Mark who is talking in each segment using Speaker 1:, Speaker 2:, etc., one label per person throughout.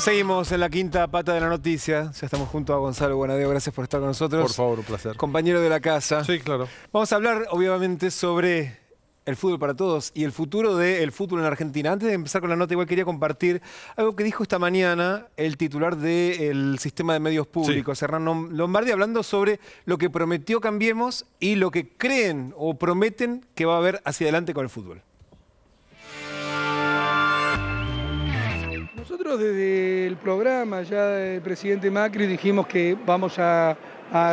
Speaker 1: Seguimos en la quinta pata de la noticia. Ya estamos junto a Gonzalo Buenadeo. Gracias por estar con nosotros. Por favor, un placer. Compañero de la casa. Sí, claro. Vamos a hablar, obviamente, sobre el fútbol para todos y el futuro del fútbol en Argentina. Antes de empezar con la nota, igual quería compartir algo que dijo esta mañana el titular del sistema de medios públicos, Hernán Lombardi, hablando sobre lo que prometió Cambiemos y lo que creen o prometen que va a haber hacia adelante con el fútbol. desde el programa, ya del presidente Macri, dijimos que vamos a,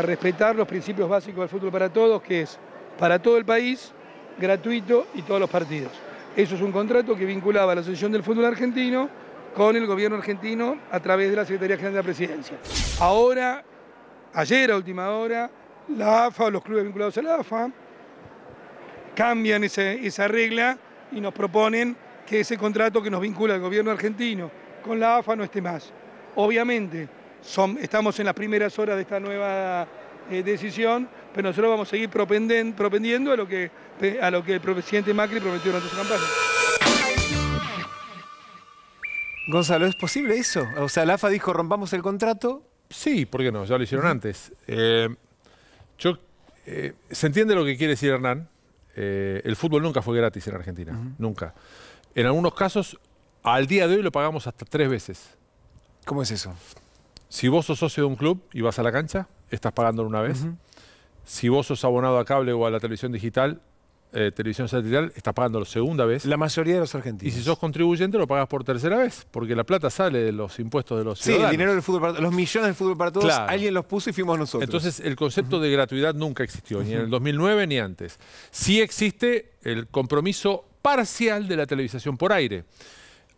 Speaker 1: respetar los principios básicos del fútbol para todos, que es para todo el país, gratuito y todos los partidos. Eso es un contrato que vinculaba la Asociación del Fútbol Argentino con el gobierno argentino a través de la Secretaría General de la Presidencia. Ahora, ayer a última hora, la AFA o los clubes vinculados a la AFA cambian esa regla y nos proponen que ese contrato que nos vincula al gobierno argentino con la AFA no esté más. Obviamente, estamos en las primeras horas de esta nueva eh, decisión, pero nosotros vamos a seguir propendiendo eh, a lo, que, el presidente Macri prometió durante su campaña. Gonzalo, ¿es posible eso? O sea, la AFA dijo rompamos el contrato. Sí, ¿por qué no?
Speaker 2: Ya lo hicieron antes. Eh, yo, se entiende lo que quiere decir Hernán. el fútbol nunca fue gratis en Argentina, nunca. En algunos casos al día de hoy lo pagamos hasta tres veces. ¿Cómo es eso? Si vos sos socio de un club y vas a la cancha, estás pagándolo una vez. Si vos sos abonado a cable o a la televisión digital, eh, televisión satelital, estás pagándolo segunda vez. La mayoría de los argentinos. Y si sos contribuyente, lo pagas por tercera vez, porque la plata sale de los impuestos de los ciudadanos. Sí, el dinero
Speaker 1: del fútbol para los millones del fútbol para todos,
Speaker 2: alguien los puso y fuimos nosotros. Entonces, el concepto de gratuidad nunca existió, ni en el 2009 ni antes. Sí existe el compromiso parcial de la televisación por aire.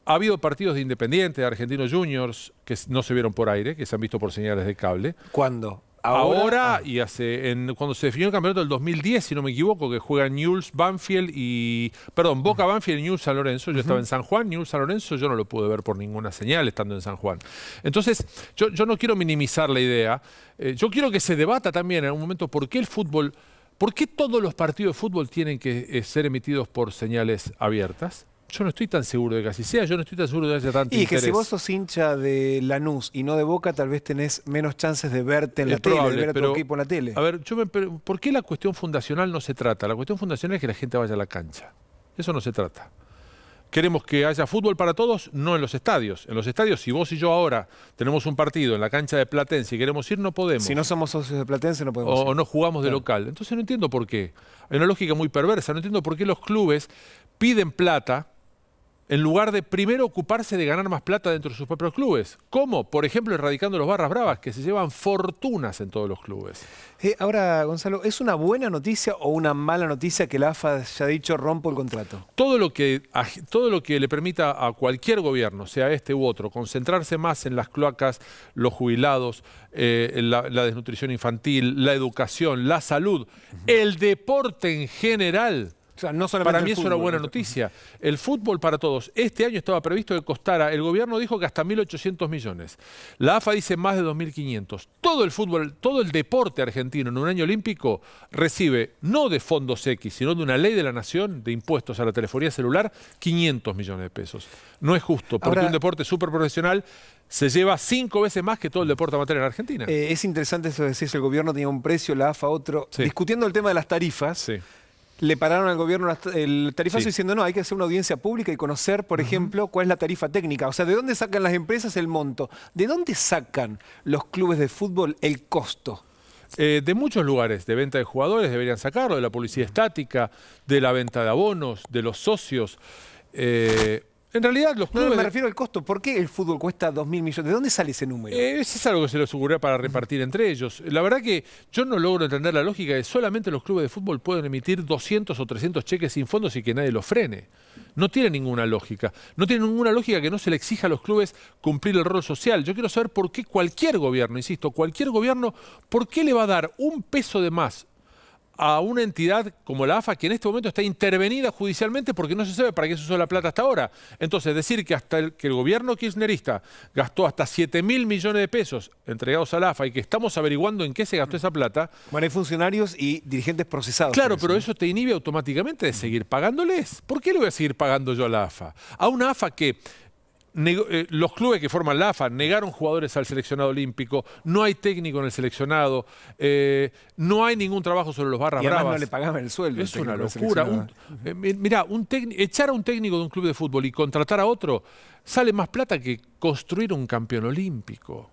Speaker 2: Ha habido partidos de Independiente, Argentinos Juniors, que no se vieron por aire, que se han visto por señales de cable. ¿Cuándo? Ahora, ah. y hace cuando se definió el campeonato del 2010, si no me equivoco, que juegan News, Banfield y perdón, Boca, Banfield y Newell's San Lorenzo. Yo estaba en San Juan, News San Lorenzo, yo no lo pude ver por ninguna señal estando en San Juan. Entonces, yo, no quiero minimizar la idea. Eh, yo quiero que se debata también en un momento por qué el fútbol, por qué todos los partidos de fútbol tienen que eh, ser emitidos por señales abiertas. Yo no estoy tan seguro de que así sea, yo no estoy tan seguro de que haya tanto Y que si vos
Speaker 1: sos hincha de Lanús y no de Boca, tal vez tenés menos chances de verte en la tele, de ver a tu equipo en la tele.
Speaker 2: A ver, ¿por qué la cuestión fundacional no se trata? La cuestión fundacional es que la gente vaya a la cancha. Eso no se trata. Queremos que haya fútbol para todos, no en los estadios. En los estadios, si vos y yo ahora tenemos un partido en la cancha de Platense y queremos ir, no podemos. Si no somos socios de Platense, no podemos. O, ir. o no jugamos de local. Entonces no entiendo por qué. Hay una lógica muy perversa. No entiendo por qué los clubes piden plata en lugar de primero ocuparse de ganar más plata dentro de sus propios clubes. ¿Cómo? Por ejemplo, erradicando los barras bravas, que se llevan fortunas en todos los clubes. Eh, ahora, Gonzalo, ¿es una buena noticia o una mala noticia que la AFA haya dicho
Speaker 1: rompo el contrato?
Speaker 2: Todo lo que, todo lo que le permita a cualquier gobierno, sea este u otro, concentrarse más en las cloacas, los jubilados, eh, la, desnutrición infantil, la educación, la salud, el deporte en general no para mí es una buena noticia. El fútbol para todos. Este año estaba previsto que costara, el gobierno dijo que hasta 1.800 millones. La AFA dice más de 2.500. Todo el fútbol, todo el deporte argentino en un año olímpico recibe, no de fondos X, sino de una ley de la nación de impuestos a la telefonía celular, 500 millones de pesos. No es justo, porque un deporte súper profesional se lleva cinco veces más que todo el deporte amateur en Argentina. Eh,
Speaker 1: es interesante eso de decir, el gobierno tenía un precio, la AFA otro. Discutiendo el tema de las tarifas, le pararon al gobierno el tarifazo diciendo, no, hay que hacer una audiencia pública y conocer, por ejemplo, cuál es la tarifa técnica. O sea, ¿de dónde sacan las empresas el monto? ¿De dónde sacan los clubes de fútbol el costo?
Speaker 2: Eh, de muchos lugares, de venta de jugadores deberían sacarlo, de la publicidad estática, de la venta de abonos, de los socios. Eh, en realidad los clubes... No, me refiero al costo. ¿Por qué el fútbol
Speaker 1: cuesta 2.000 millones? ¿De dónde sale ese número?
Speaker 2: Eh, ese es algo que se les ocurrió para repartir entre ellos. La verdad que yo no logro entender la lógica de solamente los clubes de fútbol pueden emitir 200 o 300 cheques sin fondos y que nadie los frene. No tiene ninguna lógica. No tiene ninguna lógica que no se le exija a los clubes cumplir el rol social. Yo quiero saber por qué cualquier gobierno, insisto, cualquier gobierno, ¿por qué le va a dar un peso de más a una entidad como la AFA, que en este momento está intervenida judicialmente porque no se sabe para qué se usó la plata hasta ahora. Entonces, decir que hasta el, que el gobierno kirchnerista gastó hasta 7 mil millones de pesos entregados a la AFA y que estamos averiguando en qué se gastó esa plata... Bueno, hay funcionarios y dirigentes procesados. Claro, pero eso te inhibe automáticamente de seguir pagándoles. ¿Por qué le voy a seguir pagando yo a la AFA? A una AFA que eh, los clubes que forman la AFA negaron jugadores al seleccionado olímpico, no hay técnico en el seleccionado, eh, no hay ningún trabajo sobre los barras y no le pagaban el sueldo. Es una locura. Un, eh, echar a un técnico de un club de fútbol y contratar a otro sale más plata que construir un campeón olímpico.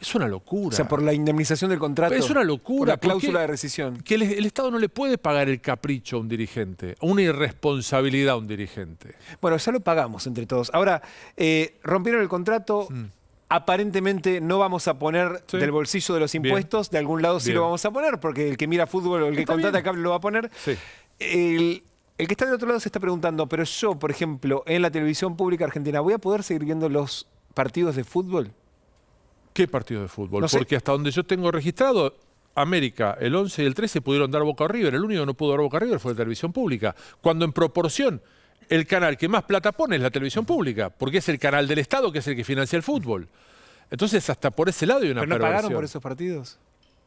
Speaker 2: Es una locura. O sea, por la indemnización del contrato. Es una locura. la cláusula de rescisión. Que el, Estado no le puede pagar el capricho a un dirigente, una irresponsabilidad a un dirigente. Bueno, ya
Speaker 1: lo pagamos entre todos. Ahora, eh, rompieron el contrato. Mm. Aparentemente no vamos a poner del bolsillo de los impuestos, de algún lado sí lo vamos a poner, porque el que mira fútbol o el que contrata cable lo va a poner. Sí. El, el que está del otro lado se está preguntando, pero yo, por ejemplo, en la televisión pública argentina, ¿voy a poder seguir viendo los partidos de fútbol? ¿Qué partido
Speaker 2: de fútbol? Porque hasta donde yo tengo registrado, América, el 11 y el 13 pudieron dar Boca arriba, River. El único que no pudo dar Boca arriba fue la televisión pública. Cuando en proporción el canal que más plata pone es la televisión pública, porque es el canal del Estado que es el que financia el fútbol. Entonces, hasta por ese lado hay una ¿Pero no pagaron por esos partidos?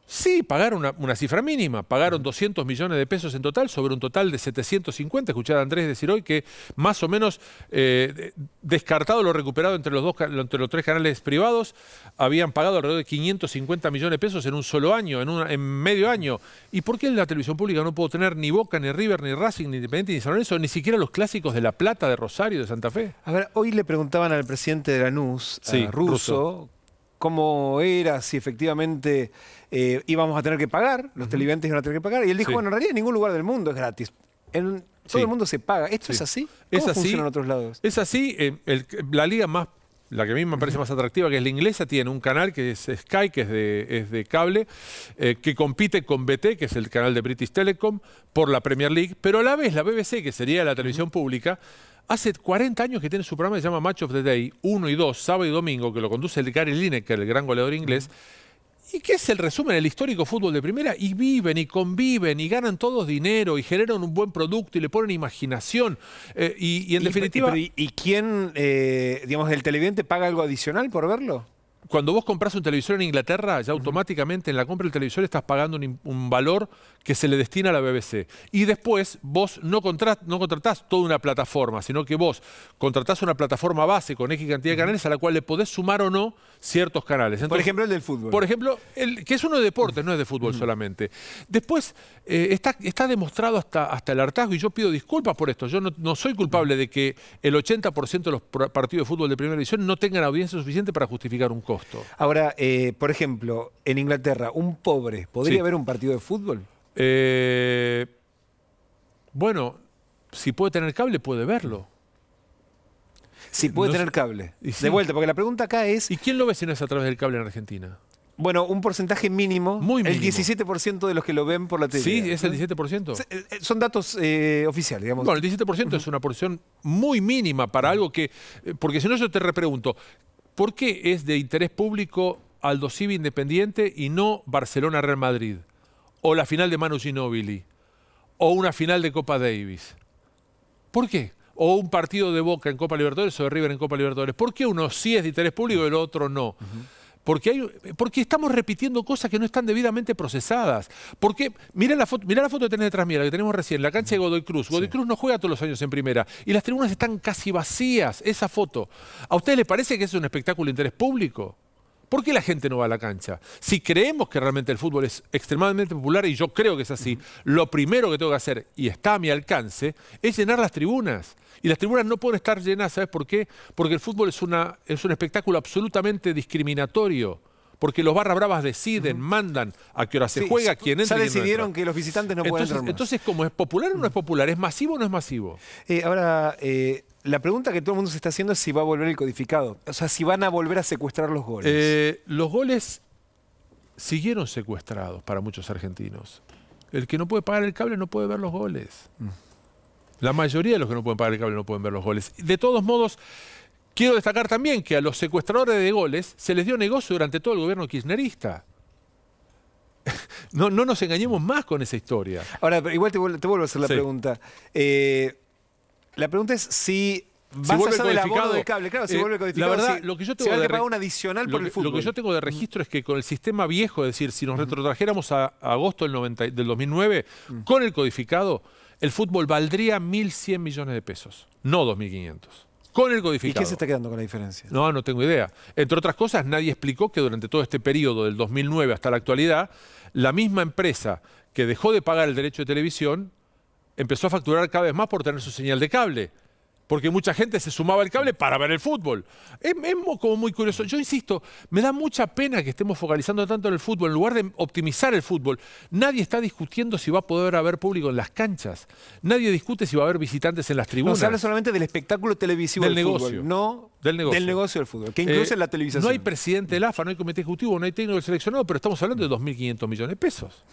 Speaker 2: Sí, pagaron una, cifra mínima, pagaron 200 millones de pesos en total sobre un total de 750. escuchar a Andrés decir hoy que más o menos eh, descartado lo recuperado entre los, dos, entre los tres canales privados, habían pagado alrededor de 550 millones de pesos en un solo año, en, medio año. ¿Y por qué en la televisión pública no puedo tener ni Boca, ni River, ni Racing, ni Independiente, ni San Lorenzo, ni siquiera los clásicos de La Plata, de Rosario, de Santa Fe?
Speaker 1: A ver, hoy le preguntaban al presidente de la NUS, cómo era, si efectivamente eh, íbamos a tener que pagar, los televidentes iban a tener que pagar. Y él dijo, bueno, en realidad en ningún lugar del mundo es gratis. En, todo el mundo se paga. ¿Esto es así? ¿Cómo es así, funciona en otros lados?
Speaker 2: Es así. Eh, la liga más, la que a mí me parece más atractiva, que es la inglesa, tiene un canal que es Sky, que es de, cable, eh, que compite con BT, que es el canal de British Telecom, por la Premier League, pero a la vez la BBC, que sería la televisión pública, Hace 40 años que tiene su programa se llama Match of the Day, 1 y 2, sábado y domingo, que lo conduce el Gary Lineker, el gran goleador inglés. ¿Y qué es el resumen del histórico fútbol de primera? Y viven y conviven y ganan todos dinero y generan un buen producto y le ponen imaginación. Eh, y, en definitiva... ¿Y, quién, eh, digamos, el televidente paga algo adicional por verlo? cuando vos compras un televisor en Inglaterra, ya automáticamente en la compra del televisor estás pagando un, valor que se le destina a la BBC. Y después vos no, no contratás toda una plataforma, sino que vos contratás una plataforma base con X cantidad de canales a la cual le podés sumar o no ciertos canales. por ejemplo,
Speaker 1: el del fútbol. Por
Speaker 2: ejemplo, que es uno de deportes, no es de fútbol solamente. Después, eh, está, demostrado hasta, hasta el hartazgo, y yo pido disculpas por esto. Yo no, soy culpable de que el 80% de los partidos de fútbol de primera división no tengan audiencia suficiente para justificar un costo.
Speaker 1: Ahora, eh, por ejemplo, en Inglaterra, un pobre, ¿podría ver
Speaker 2: un partido de fútbol? Eh, bueno, si puede tener cable, puede verlo. Si puede tener cable. De vuelta, porque la pregunta acá es... ¿Y quién lo ve si no es a través del cable en Argentina?
Speaker 1: Bueno, un porcentaje mínimo. Muy mínimo. El
Speaker 2: 17% de los que lo ven por la tele. Sí, es el 17%. Eh, son datos oficiales, digamos. Bueno, el 17% es una porción muy mínima para algo que... Porque si no, yo te repregunto, ¿Por qué es de interés público Aldo Independiente y no Barcelona-Real Madrid? O la final de Manu Ginóbili. O una final de Copa Davis. ¿Por qué? O un partido de Boca en Copa Libertadores o de River en Copa Libertadores. ¿Por qué uno sí es de interés público y el otro no? Porque, hay, estamos repitiendo cosas que no están debidamente procesadas. Porque, mirá la foto, la foto que tenés detrás mira la que tenemos recién, la cancha de Godoy Cruz. Godoy Cruz no juega todos los años en primera. Y las tribunas están casi vacías, esa foto. ¿A ustedes les parece que es un espectáculo de interés público? ¿Por qué la gente no va a la cancha? Si creemos que realmente el fútbol es extremadamente popular, y yo creo que es así, lo primero que tengo que hacer, y está a mi alcance, es llenar las tribunas. Y las tribunas no pueden estar llenas, ¿sabes por qué? Porque el fútbol es, una, es un espectáculo absolutamente discriminatorio porque los barra bravas deciden, mandan a qué hora se juega, quién entra. Ya decidieron que los visitantes no pueden entrar. Entonces, ¿cómo es popular o no es popular? ¿Es masivo o no es masivo?
Speaker 1: Eh, ahora, eh, la pregunta que todo el mundo se está haciendo es si va a volver el codificado. O sea, si van a volver a secuestrar los goles.
Speaker 2: Eh, los goles siguieron secuestrados para muchos argentinos. El que no puede pagar el cable no puede ver los goles. Mm. La mayoría de los que no pueden pagar el cable no pueden ver los goles. De todos modos, quiero destacar también que a los secuestradores de goles se les dio negocio durante todo el gobierno kirchnerista.
Speaker 1: no, no nos
Speaker 2: engañemos más con esa historia.
Speaker 1: Ahora, igual te, vuelvo, a hacer la pregunta.
Speaker 2: Eh,
Speaker 1: la pregunta es si
Speaker 2: vas a el abogado del cable. Claro, si eh, vuelve codificado. La verdad, si, lo que yo tengo de adicional por el fútbol. Lo que yo tengo de registro es que con el sistema viejo, es decir, si nos retrotrajéramos a, agosto del, 2009, con el codificado, el fútbol valdría 1.100 millones de pesos, no 2.500 con el codificado. ¿Y qué se
Speaker 1: está quedando con la diferencia?
Speaker 2: No, no tengo idea. Entre otras cosas, nadie explicó que durante todo este periodo del 2009 hasta la actualidad, la misma empresa que dejó de pagar el derecho de televisión empezó a facturar cada vez más por tener su señal de cable. Porque mucha gente se sumaba al cable para ver el fútbol. Es, como muy curioso. Yo insisto, me da mucha pena que estemos focalizando tanto en el fútbol. En lugar de optimizar el fútbol, nadie está discutiendo si va a poder haber público en las canchas. Nadie discute si va a haber visitantes en las tribunas. No, se habla
Speaker 1: solamente del espectáculo
Speaker 2: televisivo del, negocio. Fútbol, no del negocio. Del fútbol, que incluye eh, la televisación. No hay presidente del AFA, no hay comité ejecutivo, no hay técnico seleccionado, pero estamos hablando de 2.500 millones de pesos.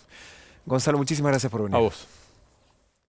Speaker 1: Gonzalo, muchísimas gracias por venir. A vos.